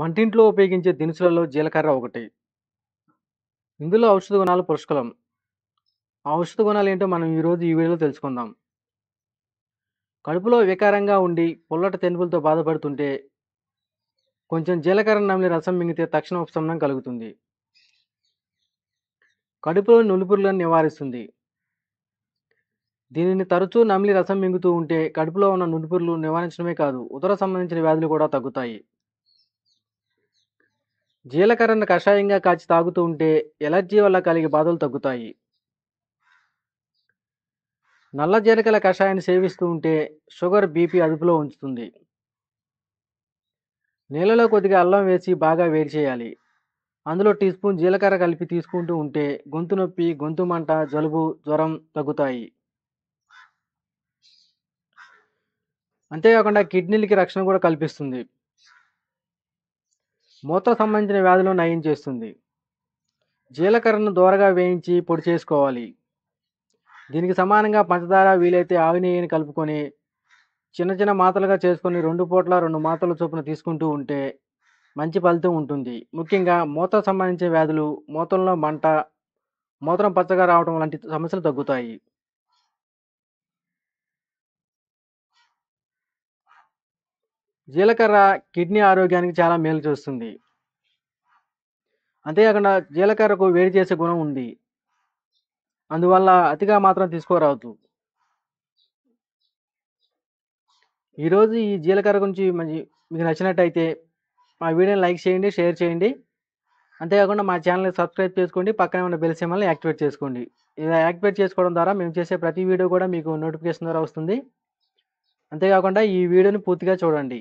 వంటింట్లో ఉపయోగించే దినుసులలో జీలకర్ర ఒకటి ఇందులో ఔషధ గుణాలు పుష్కలం ఆ ఔషధ గుణాలు ఏంటో మనం ఈరోజు ఈ వీడియోలో తెలుసుకుందాం కడుపులో వికారంగా ఉండి పుల్లట తెనుపులతో బాధపడుతుంటే కొంచెం జీలకర్ర నమిలి రసం మింగితే తక్షణ ఉపశమనం కలుగుతుంది కడుపులో నులుపురులను నివారిస్తుంది దీనిని తరచూ నమిలి రసం మింగుతూ ఉంటే కడుపులో ఉన్న నులుపురులు నివారించడమే కాదు ఉదర సంబంధించిన వ్యాధులు కూడా తగ్గుతాయి జీలకర్రను కషాయంగా కాచి తాగుతూ ఉంటే ఎలర్జీ వల్ల కలిగే బాధలు తగ్గుతాయి నల్ల జీలకల కషాయాన్ని సేవిస్తూ ఉంటే షుగర్ బీపీ అదుపులో ఉంచుతుంది నీళ్ళలో కొద్దిగా అల్లం వేసి బాగా వేడి చేయాలి అందులో టీ స్పూన్ జీలకర్ర కలిపి తీసుకుంటూ ఉంటే గొంతు నొప్పి గొంతు మంట జలుబు జ్వరం తగ్గుతాయి అంతేకాకుండా కిడ్నీలకి రక్షణ కూడా కల్పిస్తుంది మూత్ర సంబంధించిన వ్యాధులను నయం చేస్తుంది జీలకర్రను దూరగా వేయించి పొడి చేసుకోవాలి దీనికి సమానంగా పంచదార వీలైతే ఆవి నెయ్యిని కలుపుకొని చిన్న చిన్న మాతలుగా చేసుకొని రెండు పూట్ల రెండు మాతల చొప్పున తీసుకుంటూ ఉంటే మంచి ఫలితం ఉంటుంది ముఖ్యంగా మూత్ర సంబంధించిన వ్యాధులు మూతంలో మంట మూత్రం పచ్చగా రావడం లాంటి సమస్యలు తగ్గుతాయి జీలకర్ర కిడ్నీ ఆరోగ్యానికి చాలా మేలు చేస్తుంది అంతేకాకుండా జీలకర్రకు వేడి చేసే గుణం ఉంది అందువల్ల అతిగా మాత్రం తీసుకోరాదు ఈరోజు ఈ జీలకర్ర గురించి మంచి మీకు నచ్చినట్టయితే మా వీడియోని లైక్ చేయండి షేర్ చేయండి అంతేకాకుండా మా ఛానల్ని సబ్స్క్రైబ్ చేసుకోండి పక్కనే ఉన్న బెల్ సిమ్మల్ని యాక్టివేట్ చేసుకోండి ఇలా యాక్టివేట్ చేసుకోవడం ద్వారా మేము చేసే ప్రతి వీడియో కూడా మీకు నోటిఫికేషన్ ద్వారా వస్తుంది అంతేకాకుండా ఈ వీడియోని పూర్తిగా చూడండి